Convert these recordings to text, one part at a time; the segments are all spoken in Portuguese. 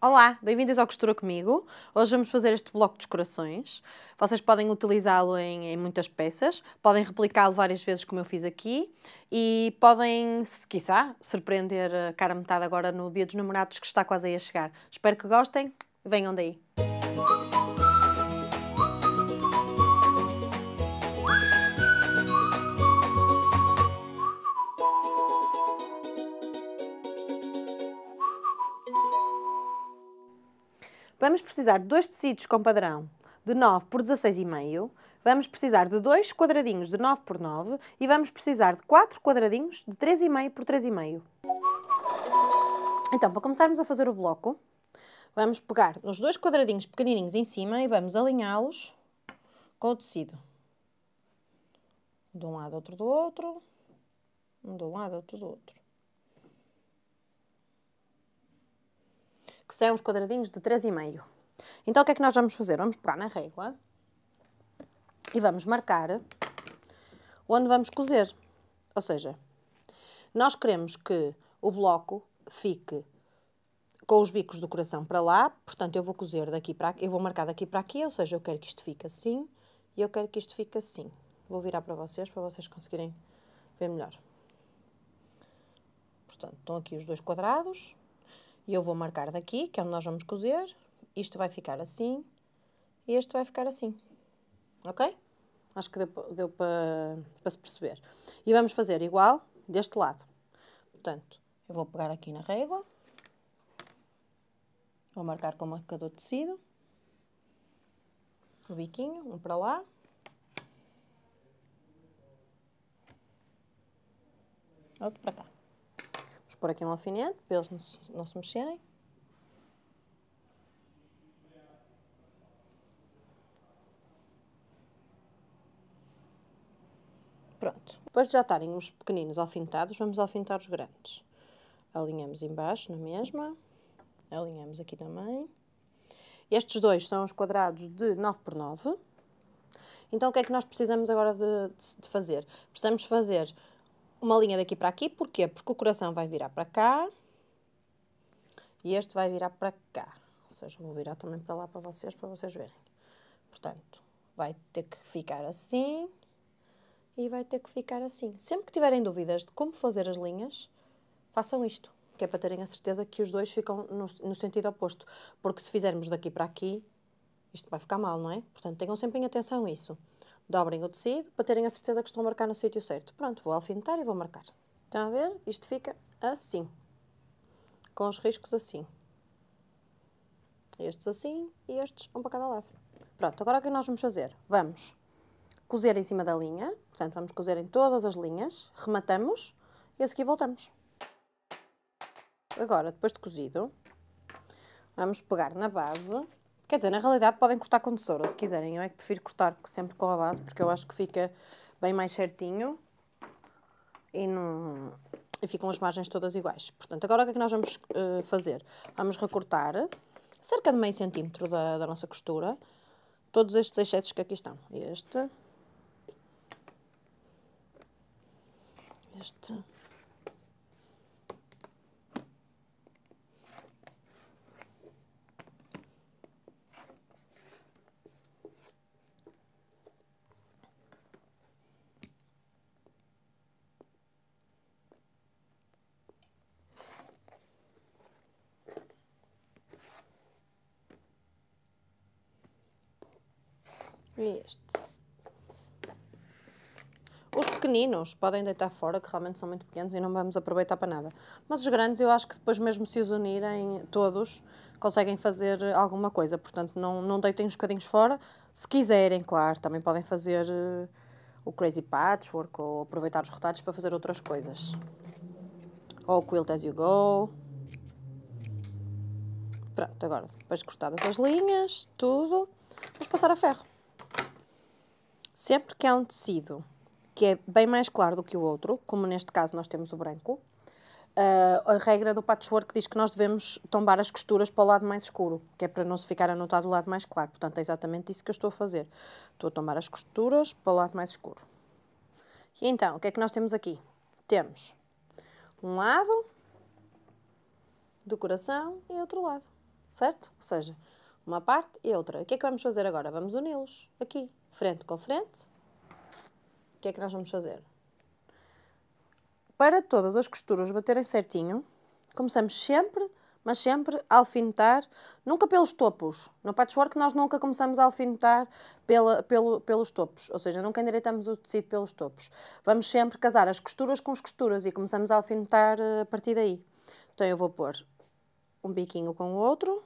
Olá, bem-vindos ao Costura Comigo. Hoje vamos fazer este bloco de corações. Vocês podem utilizá-lo em, em, muitas peças, podem replicá-lo várias vezes como eu fiz aqui e podem, se quiser, surpreender a cara metade agora no Dia dos Namorados que está quase aí a chegar. Espero que gostem. Venham daí. vamos precisar de dois tecidos com padrão de 9 por 16,5, vamos precisar de dois quadradinhos de 9 por 9 e vamos precisar de quatro quadradinhos de 3,5 por 3,5. Então, para começarmos a fazer o bloco, vamos pegar nos dois quadradinhos pequenininhos em cima e vamos alinhá-los com o tecido. De um lado, outro do outro. Um do lado, outro do outro. que são os quadradinhos de 3,5. Então, o que é que nós vamos fazer? Vamos pegar na régua e vamos marcar onde vamos cozer. Ou seja, nós queremos que o bloco fique com os bicos do coração para lá, portanto eu vou cozer daqui para aqui, eu vou marcar daqui para aqui, ou seja, eu quero que isto fique assim e eu quero que isto fique assim. Vou virar para vocês para vocês conseguirem ver melhor. Portanto, estão aqui os dois quadrados, e eu vou marcar daqui, que é onde nós vamos cozer. Isto vai ficar assim. E este vai ficar assim. Ok? Acho que deu, deu para, para se perceber. E vamos fazer igual deste lado. Portanto, eu vou pegar aqui na régua. Vou marcar com o marcador de tecido. O biquinho, um para lá. Outro para cá pôr aqui um alfinete para eles não se, não se mexerem. Pronto. Depois de já estarem os pequeninos alfintados, vamos alfintar os grandes. Alinhamos embaixo na mesma. Alinhamos aqui também. Estes dois são os quadrados de 9 por 9. Então, o que é que nós precisamos agora de, de fazer? Precisamos fazer uma linha daqui para aqui. Porquê? Porque o coração vai virar para cá e este vai virar para cá. Ou seja, vou virar também para lá para vocês, para vocês verem. Portanto, vai ter que ficar assim e vai ter que ficar assim. Sempre que tiverem dúvidas de como fazer as linhas, façam isto, que é para terem a certeza que os dois ficam no, no sentido oposto. Porque se fizermos daqui para aqui, isto vai ficar mal, não é? Portanto, tenham sempre em atenção isso dobrem o tecido para terem a certeza que estão a marcar no sítio certo. Pronto, vou alfinetar e vou marcar. Estão a ver? Isto fica assim, com os riscos assim. Estes assim e estes um para cada lado. Pronto, agora o que nós vamos fazer? Vamos cozer em cima da linha, portanto vamos cozer em todas as linhas, rematamos e a seguir voltamos. Agora, depois de cozido, vamos pegar na base Quer dizer, na realidade podem cortar com tesoura, se quiserem. Eu é que prefiro cortar sempre com a base, porque eu acho que fica bem mais certinho e, não, e ficam as margens todas iguais. Portanto, agora o que é que nós vamos uh, fazer? Vamos recortar cerca de meio centímetro da, da nossa costura todos estes excetos que aqui estão. Este. Este. este. Os pequeninos podem deitar fora, que realmente são muito pequenos e não vamos aproveitar para nada. Mas os grandes, eu acho que depois, mesmo se os unirem todos, conseguem fazer alguma coisa. Portanto, não, não deitem os bocadinhos fora. Se quiserem, claro, também podem fazer eh, o crazy patchwork ou aproveitar os retalhos para fazer outras coisas. Ou o quilt as you go. Pronto, agora depois cortadas as linhas, tudo, vamos passar a ferro. Sempre que há um tecido que é bem mais claro do que o outro, como neste caso nós temos o branco, ah, a regra do patchwork diz que nós devemos tombar as costuras para o lado mais escuro, que é para não se ficar anotado o lado mais claro. Portanto, é exatamente isso que eu estou a fazer. Estou a tombar as costuras para o lado mais escuro. E então, o que é que nós temos aqui? Temos um lado do coração e outro lado, certo? Ou seja, uma parte e outra. O que é que vamos fazer agora? Vamos uni-los aqui frente com frente, o que é que nós vamos fazer? Para todas as costuras baterem certinho, começamos sempre, mas sempre a alfinetar, nunca pelos topos. No patchwork nós nunca começamos a alfinetar pela, pelo, pelos topos, ou seja, nunca endireitamos o tecido pelos topos. Vamos sempre casar as costuras com as costuras e começamos a alfinetar eh, a partir daí. Então eu vou pôr um biquinho com o outro,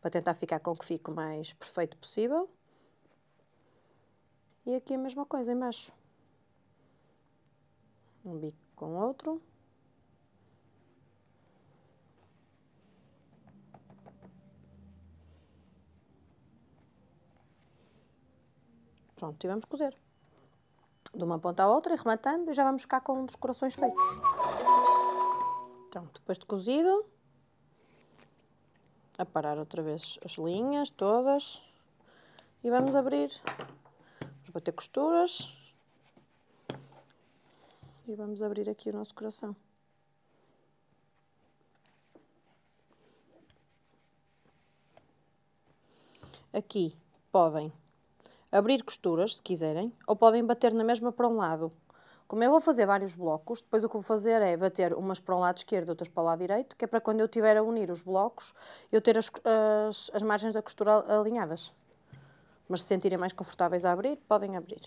para tentar ficar com que fique o mais perfeito possível. E aqui a mesma coisa embaixo. Um bico com outro. Pronto, e vamos cozer. De uma ponta à outra e rematando, e já vamos ficar com um dos corações feitos. Então, depois de cozido, parar outra vez as linhas todas e vamos abrir Vou ter costuras. E vamos abrir aqui o nosso coração. Aqui podem abrir costuras, se quiserem, ou podem bater na mesma para um lado. Como eu vou fazer vários blocos, depois o que vou fazer é bater umas para o lado esquerdo, outras para o lado direito, que é para quando eu tiver a unir os blocos, eu ter as, as, as margens da costura alinhadas mas se sentirem mais confortáveis a abrir, podem abrir.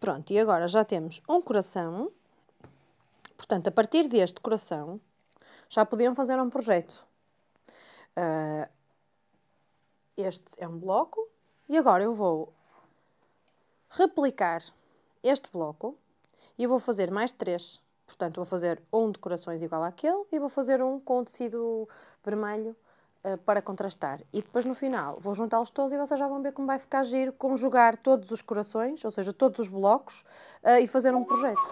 Pronto, e agora já temos um coração. Portanto, a partir deste coração, já podiam fazer um projeto. Uh, este é um bloco. E agora eu vou replicar este bloco e eu vou fazer mais três. Portanto, vou fazer um de corações igual àquele e vou fazer um com tecido vermelho uh, para contrastar. E depois, no final, vou juntá-los todos e vocês já vão ver como vai ficar giro conjugar todos os corações, ou seja, todos os blocos, uh, e fazer um projeto.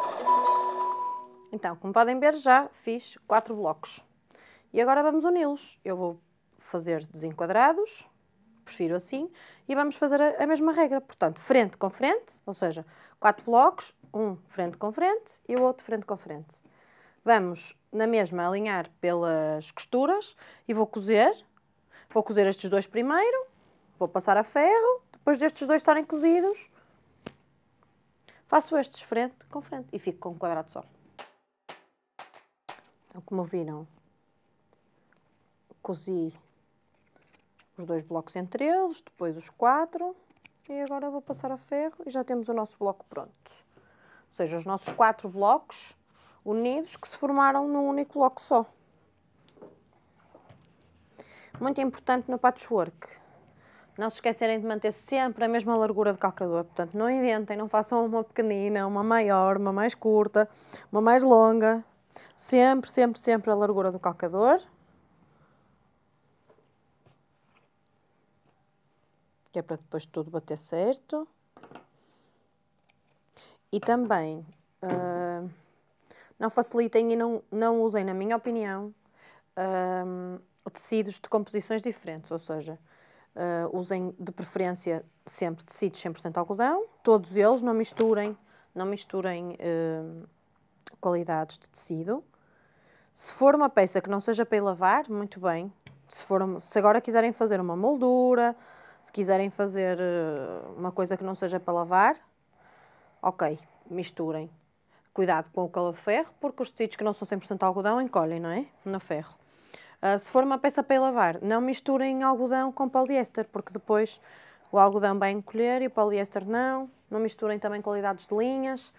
Então, como podem ver, já fiz quatro blocos. E agora vamos uni-los. Eu vou fazer desenquadrados, prefiro assim, e vamos fazer a, a mesma regra. Portanto, frente com frente, ou seja, quatro blocos, um frente com frente e o outro frente com frente. Vamos na mesma alinhar pelas costuras e vou cozer. Vou cozer estes dois primeiro, vou passar a ferro, depois destes dois estarem cozidos, faço estes frente com frente e fico com um quadrado só. Então, como viram, cozi os dois blocos entre eles, depois os quatro, e agora vou passar a ferro e já temos o nosso bloco pronto. Ou seja, os nossos quatro blocos unidos que se formaram num único bloco só. Muito importante no patchwork. Não se esquecerem de manter sempre a mesma largura de calcador. Portanto, não inventem, não façam uma pequenina, uma maior, uma mais curta, uma mais longa. Sempre, sempre, sempre a largura do calcador. Que é para depois tudo bater certo. E também uh, não facilitem e não, não usem, na minha opinião, uh, tecidos de composições diferentes, ou seja, uh, usem de preferência sempre tecidos 100% algodão, todos eles, não misturem, não misturem qualidades de tecido. Se for uma peça que não seja para lavar, muito bem. Se, for, se agora quiserem fazer uma moldura, se quiserem fazer uma coisa que não seja para lavar, Ok, misturem. Cuidado com o de ferro porque os tecidos que não são 100% algodão encolhem, não é? No ferro. Uh, se for uma peça para lavar, não misturem algodão com poliéster, porque depois o algodão vai encolher e o poliéster não. Não misturem também qualidades de linhas.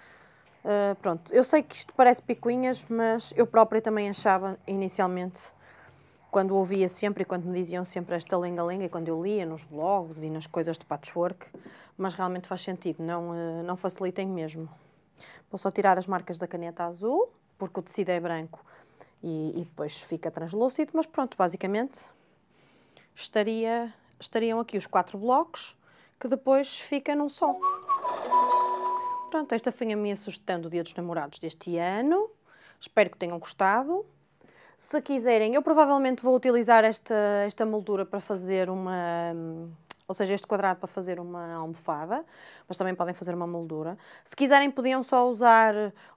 Uh, pronto, eu sei que isto parece picuinhas, mas eu própria também achava inicialmente quando ouvia sempre e quando me diziam sempre esta lenga-lenga e quando eu lia nos blogs e nas coisas de patchwork, mas realmente faz sentido, não, eh, não facilitem mesmo. Vou só tirar as marcas da caneta azul, porque o tecido é branco e, e depois fica translúcido, mas pronto, basicamente estaria, estariam aqui os quatro blocos que depois fica num som. Pronto, esta foi a minha sugestão do Dia dos Namorados deste ano. Espero que tenham gostado. Se quiserem, eu provavelmente vou utilizar esta, esta moldura para fazer uma, ou seja, este quadrado para fazer uma almofada, mas também podem fazer uma moldura. Se quiserem, podiam só usar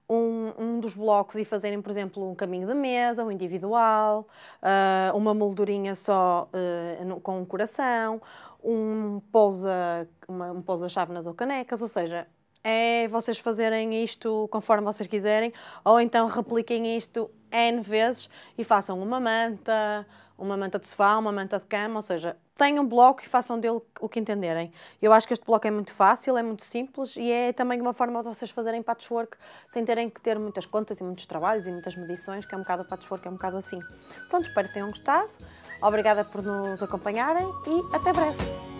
um, um dos blocos e fazerem, por exemplo, um caminho de mesa, um individual, uh, uma moldurinha só uh, no, com um coração, um pousa, uma, um pousa chávenas ou canecas, ou seja, é vocês fazerem isto conforme vocês quiserem, ou então repliquem isto N vezes e façam uma manta, uma manta de sofá, uma manta de cama, ou seja, tenham um bloco e façam dele o que entenderem. Eu acho que este bloco é muito fácil, é muito simples e é também uma forma de vocês fazerem patchwork sem terem que ter muitas contas e muitos trabalhos e muitas medições, que é um bocado patchwork, é um bocado assim. Pronto, espero que tenham gostado. Obrigada por nos acompanharem e até breve!